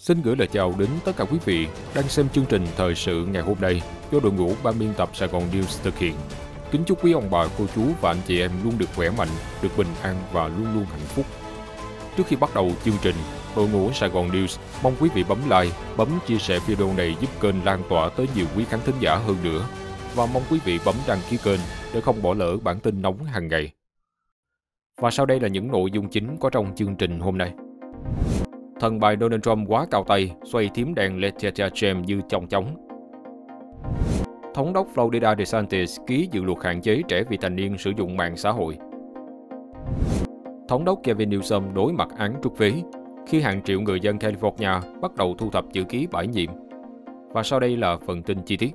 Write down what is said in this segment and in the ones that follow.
Xin gửi lời chào đến tất cả quý vị đang xem chương trình Thời sự ngày hôm nay do đội ngũ ban biên tập Sài Gòn News thực hiện. Kính chúc quý ông bà, cô chú và anh chị em luôn được khỏe mạnh, được bình an và luôn luôn hạnh phúc. Trước khi bắt đầu chương trình, đội ngũ Sài Gòn News mong quý vị bấm like, bấm chia sẻ video này giúp kênh lan tỏa tới nhiều quý khán thính giả hơn nữa và mong quý vị bấm đăng ký kênh để không bỏ lỡ bản tin nóng hàng ngày. Và sau đây là những nội dung chính có trong chương trình hôm nay thần bài Donald Trump quá cao tay, xoay thím đèn Letitia James như trong chóng. Thống đốc Florida DeSantis ký dự luật hạn chế trẻ vị thành niên sử dụng mạng xã hội. Thống đốc Kevin Newsom đối mặt án trục phế khi hàng triệu người dân California bắt đầu thu thập chữ ký bãi nhiệm. Và sau đây là phần tin chi tiết.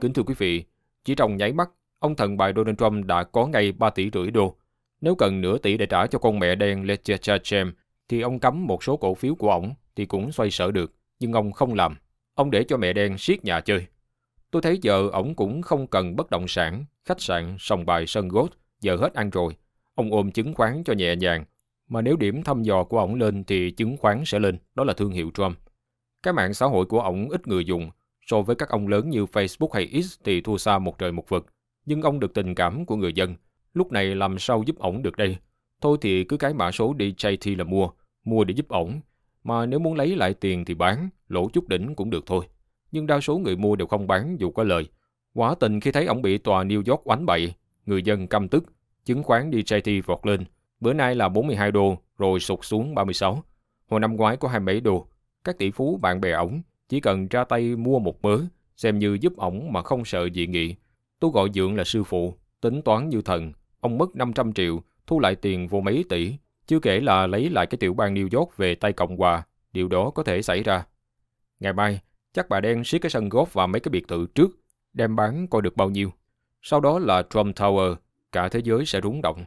Kính thưa quý vị, chỉ trong nháy mắt, ông thần bài Donald Trump đã có ngay 3 tỷ rưỡi đô, nếu cần nửa tỷ để trả cho con mẹ đen Letitia James thì ông cấm một số cổ phiếu của ông thì cũng xoay sở được, nhưng ông không làm. Ông để cho mẹ đen siết nhà chơi. Tôi thấy giờ ông cũng không cần bất động sản, khách sạn, sòng bài sân gốt, giờ hết ăn rồi. Ông ôm chứng khoán cho nhẹ nhàng. Mà nếu điểm thăm dò của ông lên thì chứng khoán sẽ lên, đó là thương hiệu Trump. Cái mạng xã hội của ông ít người dùng, so với các ông lớn như Facebook hay X thì thua xa một trời một vực. Nhưng ông được tình cảm của người dân, lúc này làm sao giúp ổng được đây? Thôi thì cứ cái mã số DJT là mua, mua để giúp ổn, mà nếu muốn lấy lại tiền thì bán, lỗ chút đỉnh cũng được thôi. Nhưng đa số người mua đều không bán dù có lời. Quá tình khi thấy ổng bị tòa New York oánh bậy, người dân căm tức, chứng khoán DJT vọt lên, bữa nay là 42 đô rồi sụt xuống 36. Hồi năm ngoái có hai mấy đô, các tỷ phú bạn bè ổng chỉ cần ra tay mua một mớ, xem như giúp ổng mà không sợ dị nghị. Tôi gọi dưỡng là sư phụ, tính toán như thần, ông mất 500 triệu, thu lại tiền vô mấy tỷ, chưa kể là lấy lại cái tiểu bang New York về tay Cộng Hòa, điều đó có thể xảy ra. Ngày mai, chắc bà đen siết cái sân golf và mấy cái biệt thự trước, đem bán coi được bao nhiêu. Sau đó là Trump Tower, cả thế giới sẽ rúng động.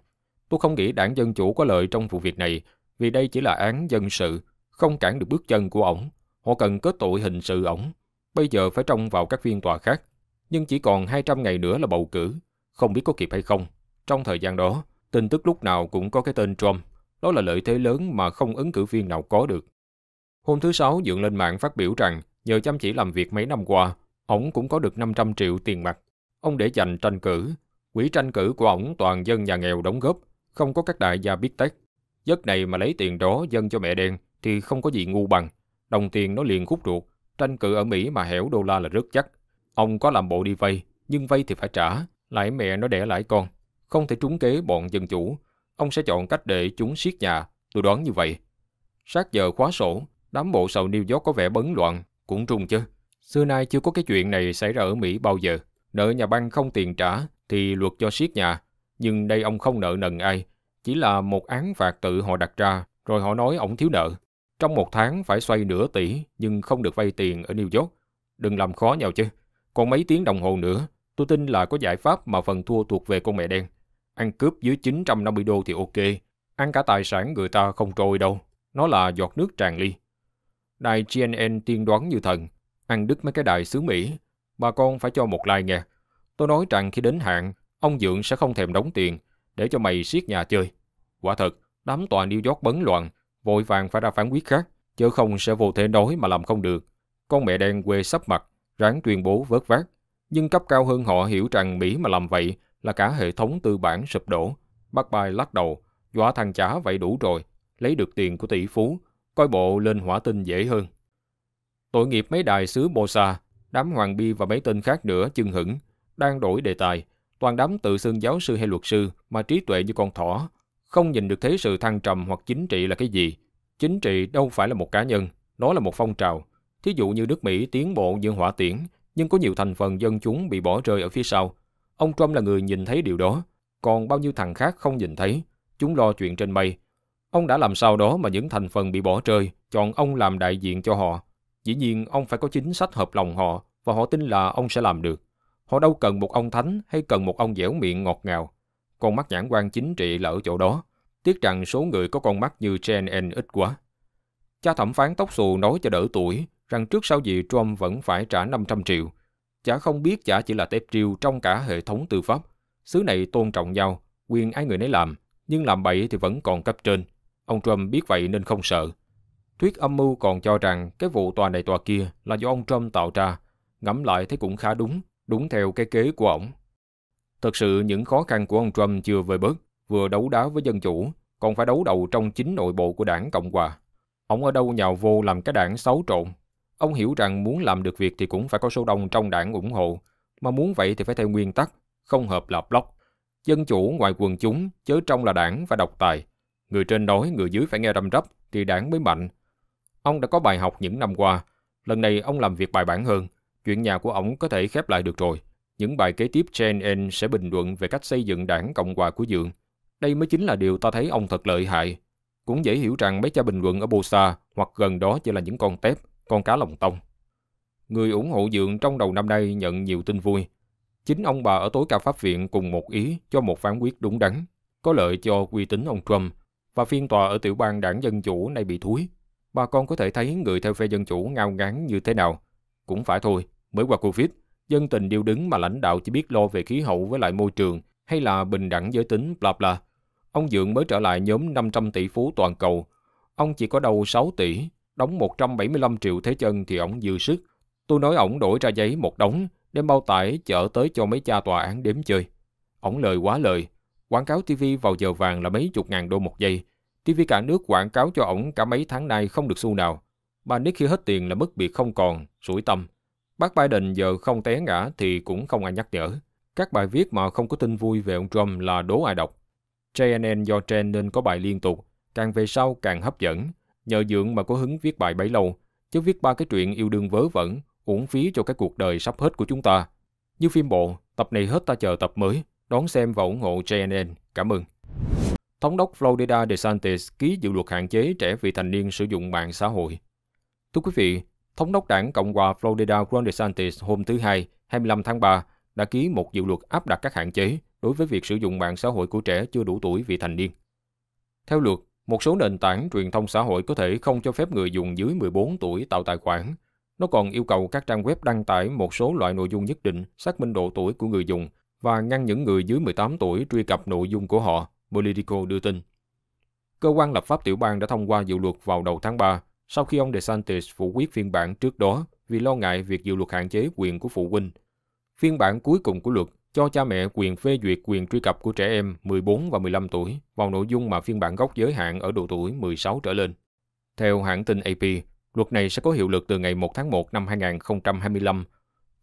Tôi không nghĩ đảng Dân Chủ có lợi trong vụ việc này, vì đây chỉ là án dân sự, không cản được bước chân của ổng. Họ cần kết tội hình sự ổng. Bây giờ phải trông vào các phiên tòa khác. Nhưng chỉ còn 200 ngày nữa là bầu cử, không biết có kịp hay không. Trong thời gian đó, tin tức lúc nào cũng có cái tên Trump. Đó là lợi thế lớn mà không ứng cử viên nào có được. Hôm thứ Sáu, Dượng lên mạng phát biểu rằng nhờ chăm chỉ làm việc mấy năm qua, ổng cũng có được 500 triệu tiền mặt. Ông để dành tranh cử. Quỹ tranh cử của ổng toàn dân nhà nghèo đóng góp, không có các đại gia biết tết. Giấc này mà lấy tiền đó dân cho mẹ đen thì không có gì ngu bằng. Đồng tiền nó liền khúc ruột, tranh cử ở Mỹ mà hẻo đô la là rất chắc. Ông có làm bộ đi vay, nhưng vay thì phải trả, lại mẹ nó đẻ lại con. Không thể trúng kế bọn dân chủ, Ông sẽ chọn cách để chúng siết nhà, tôi đoán như vậy. Sát giờ khóa sổ, đám bộ sầu New York có vẻ bấn loạn, cũng trùng chứ. Xưa nay chưa có cái chuyện này xảy ra ở Mỹ bao giờ. Nợ nhà băng không tiền trả thì luật cho siết nhà. Nhưng đây ông không nợ nần ai, chỉ là một án phạt tự họ đặt ra, rồi họ nói ông thiếu nợ. Trong một tháng phải xoay nửa tỷ nhưng không được vay tiền ở New York. Đừng làm khó nhau chứ. Còn mấy tiếng đồng hồ nữa, tôi tin là có giải pháp mà phần thua thuộc về con mẹ đen. Ăn cướp dưới 950 đô thì ok, ăn cả tài sản người ta không trôi đâu, nó là giọt nước tràn ly. Đài GNN tiên đoán như thần, ăn đứt mấy cái đài xứ Mỹ, bà con phải cho một like nghe. Tôi nói rằng khi đến hạn, ông Dượng sẽ không thèm đóng tiền, để cho mày siết nhà chơi. Quả thật, đám tòa New York bấn loạn, vội vàng phải ra phán quyết khác, chứ không sẽ vô thể nói mà làm không được. Con mẹ đen quê sắp mặt, ráng tuyên bố vớt vát. Nhưng cấp cao hơn họ hiểu rằng Mỹ mà làm vậy là cả hệ thống tư bản sụp đổ. Bác Bai lắc đầu, dọa thằng chả vậy đủ rồi, lấy được tiền của tỷ phú, coi bộ lên hỏa tinh dễ hơn. Tội nghiệp mấy đài sứ Bồ Sa, đám Hoàng Bi và mấy tên khác nữa chưng hững, đang đổi đề tài, toàn đám tự xưng giáo sư hay luật sư mà trí tuệ như con thỏ, không nhìn được thế sự thăng trầm hoặc chính trị là cái gì. Chính trị đâu phải là một cá nhân, nó là một phong trào. Thí dụ như nước Mỹ tiến bộ như hỏa tiễn, nhưng có nhiều thành phần dân chúng bị bỏ rơi ở phía sau, Ông Trump là người nhìn thấy điều đó, còn bao nhiêu thằng khác không nhìn thấy, chúng lo chuyện trên mây. Ông đã làm sao đó mà những thành phần bị bỏ rơi, chọn ông làm đại diện cho họ. Dĩ nhiên ông phải có chính sách hợp lòng họ và họ tin là ông sẽ làm được. Họ đâu cần một ông thánh hay cần một ông dẻo miệng ngọt ngào. Con mắt nhãn quan chính trị là ở chỗ đó. Tiếc rằng số người có con mắt như Jen N ít quá. Cha thẩm phán tóc xù nói cho đỡ tuổi rằng trước sau gì Trump vẫn phải trả 500 triệu Chả không biết chả chỉ là tép triêu trong cả hệ thống tư pháp. Xứ này tôn trọng nhau, quyền ai người nấy làm, nhưng làm bậy thì vẫn còn cấp trên. Ông Trump biết vậy nên không sợ. Thuyết âm mưu còn cho rằng cái vụ tòa này tòa kia là do ông Trump tạo ra. Ngẫm lại thấy cũng khá đúng, đúng theo cái kế của ổng. Thật sự những khó khăn của ông Trump chưa vơi bớt, vừa đấu đá với dân chủ, còn phải đấu đầu trong chính nội bộ của đảng Cộng Hòa. Ông ở đâu nhào vô làm cái đảng xấu trộn, Ông hiểu rằng muốn làm được việc thì cũng phải có số đông trong đảng ủng hộ, mà muốn vậy thì phải theo nguyên tắc, không hợp là block. Dân chủ ngoài quần chúng, chớ trong là đảng và độc tài. Người trên nói, người dưới phải nghe răm rắp, thì đảng mới mạnh. Ông đã có bài học những năm qua, lần này ông làm việc bài bản hơn, chuyện nhà của ông có thể khép lại được rồi. Những bài kế tiếp Chen En sẽ bình luận về cách xây dựng đảng Cộng hòa của Dượng. Đây mới chính là điều ta thấy ông thật lợi hại. Cũng dễ hiểu rằng mấy cha bình luận ở Bosa hoặc gần đó chỉ là những con tép, con cá lồng tông. Người ủng hộ Dượng trong đầu năm nay nhận nhiều tin vui. Chính ông bà ở tối cao pháp viện cùng một ý cho một phán quyết đúng đắn, có lợi cho uy tín ông Trump và phiên tòa ở tiểu bang đảng Dân Chủ nay bị thúi. Bà con có thể thấy người theo phe Dân Chủ ngao ngán như thế nào. Cũng phải thôi, mới qua Covid, dân tình điêu đứng mà lãnh đạo chỉ biết lo về khí hậu với lại môi trường hay là bình đẳng giới tính bla bla. Ông Dượng mới trở lại nhóm 500 tỷ phú toàn cầu. Ông chỉ có đầu 6 tỷ đóng 175 triệu thế chân thì ổng dư sức. Tôi nói ổng đổi ra giấy một đống, đem bao tải chở tới cho mấy cha tòa án đếm chơi. Ổng lời quá lời, quảng cáo TV vào giờ vàng là mấy chục ngàn đô một giây. TV cả nước quảng cáo cho ổng cả mấy tháng nay không được xu nào. Bà Nick khi hết tiền là mất biệt không còn, sủi tâm. Bác Biden giờ không té ngã thì cũng không ai nhắc nhở. Các bài viết mà không có tin vui về ông Trump là đố ai đọc. JNN do trend nên có bài liên tục, càng về sau càng hấp dẫn. Nhờ dượng mà có hứng viết bài bấy lâu, chứ viết ba cái chuyện yêu đương vớ vẩn, uổng phí cho cái cuộc đời sắp hết của chúng ta. Như phim bộ, tập này hết ta chờ tập mới, đón xem và ủng hộ JNN. Cảm ơn. Thống đốc Florida DeSantis ký dự luật hạn chế trẻ vị thành niên sử dụng mạng xã hội. Thưa quý vị, Thống đốc đảng Cộng hòa Florida Ron DeSantis hôm thứ Hai, 25 tháng 3, đã ký một dự luật áp đặt các hạn chế đối với việc sử dụng mạng xã hội của trẻ chưa đủ tuổi vị thành niên. Theo luật, một số nền tảng truyền thông xã hội có thể không cho phép người dùng dưới 14 tuổi tạo tài khoản. Nó còn yêu cầu các trang web đăng tải một số loại nội dung nhất định, xác minh độ tuổi của người dùng và ngăn những người dưới 18 tuổi truy cập nội dung của họ, Politico đưa tin. Cơ quan lập pháp tiểu bang đã thông qua dự luật vào đầu tháng 3, sau khi ông DeSantis phủ quyết phiên bản trước đó vì lo ngại việc dự luật hạn chế quyền của phụ huynh. Phiên bản cuối cùng của luật cho cha mẹ quyền phê duyệt quyền truy cập của trẻ em 14 và 15 tuổi vào nội dung mà phiên bản gốc giới hạn ở độ tuổi 16 trở lên. Theo hãng tin AP, luật này sẽ có hiệu lực từ ngày 1 tháng 1 năm 2025.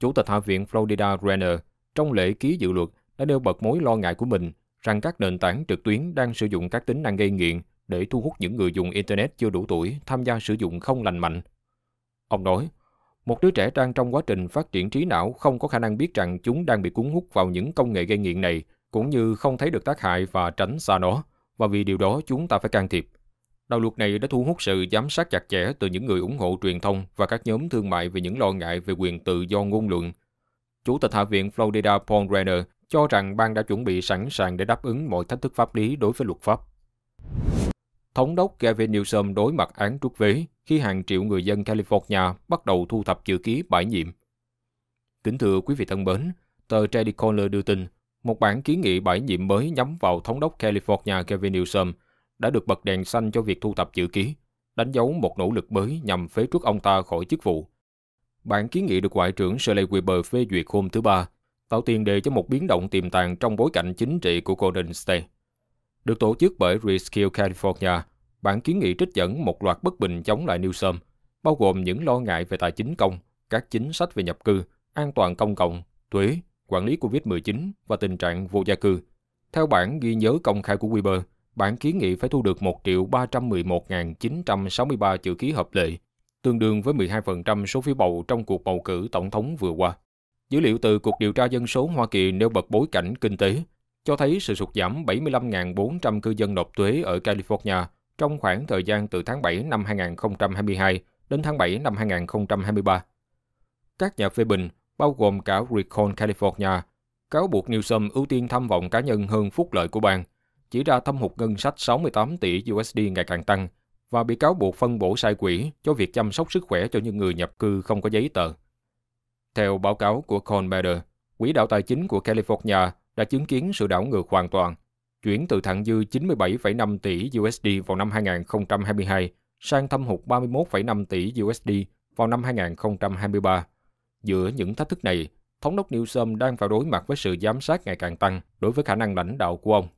Chủ tịch Hạ viện Florida Renner trong lễ ký dự luật đã nêu bật mối lo ngại của mình rằng các nền tảng trực tuyến đang sử dụng các tính năng gây nghiện để thu hút những người dùng Internet chưa đủ tuổi tham gia sử dụng không lành mạnh. Ông nói, một đứa trẻ đang trong quá trình phát triển trí não không có khả năng biết rằng chúng đang bị cuốn hút vào những công nghệ gây nghiện này, cũng như không thấy được tác hại và tránh xa nó, và vì điều đó chúng ta phải can thiệp. Đạo luật này đã thu hút sự giám sát chặt chẽ từ những người ủng hộ truyền thông và các nhóm thương mại về những lo ngại về quyền tự do ngôn luận. Chủ tịch Hạ viện Florida Paul Renner cho rằng bang đã chuẩn bị sẵn sàng để đáp ứng mọi thách thức pháp lý đối với luật pháp. Thống đốc Gavin Newsom đối mặt án trút vế khi hàng triệu người dân California bắt đầu thu thập chữ ký bãi nhiệm. Kính thưa quý vị thân mến, tờ Daily Caller đưa tin, một bản kiến nghị bãi nhiệm mới nhắm vào thống đốc California Gavin Newsom đã được bật đèn xanh cho việc thu thập chữ ký, đánh dấu một nỗ lực mới nhằm phế truất ông ta khỏi chức vụ. Bản kiến nghị được Ngoại trưởng Shelley Weber phê duyệt hôm thứ Ba, tạo tiền đề cho một biến động tiềm tàng trong bối cảnh chính trị của Golden State. Được tổ chức bởi Reskill California – bản kiến nghị trích dẫn một loạt bất bình chống lại New Sam, bao gồm những lo ngại về tài chính công, các chính sách về nhập cư, an toàn công cộng, thuế, quản lý COVID-19 và tình trạng vô gia cư. Theo bản ghi nhớ công khai của Weber, bản kiến nghị phải thu được 1 triệu 311.963 chữ ký hợp lệ, tương đương với 12% số phiếu bầu trong cuộc bầu cử tổng thống vừa qua. Dữ liệu từ cuộc Điều tra Dân số Hoa Kỳ nêu bật bối cảnh kinh tế, cho thấy sự sụt giảm 75.400 cư dân nộp thuế ở California trong khoảng thời gian từ tháng 7 năm 2022 đến tháng 7 năm 2023. Các nhà phê bình, bao gồm cả Recall California, cáo buộc Newsom ưu tiên tham vọng cá nhân hơn phúc lợi của bang, chỉ ra thâm hụt ngân sách 68 tỷ USD ngày càng tăng và bị cáo buộc phân bổ sai quỹ cho việc chăm sóc sức khỏe cho những người nhập cư không có giấy tờ. Theo báo cáo của Colmader, quỹ đạo tài chính của California đã chứng kiến sự đảo ngược hoàn toàn chuyển từ thặng dư 97,5 tỷ USD vào năm 2022 sang thâm hụt 31,5 tỷ USD vào năm 2023. Giữa những thách thức này, thống đốc Newsom đang phải đối mặt với sự giám sát ngày càng tăng đối với khả năng lãnh đạo của ông.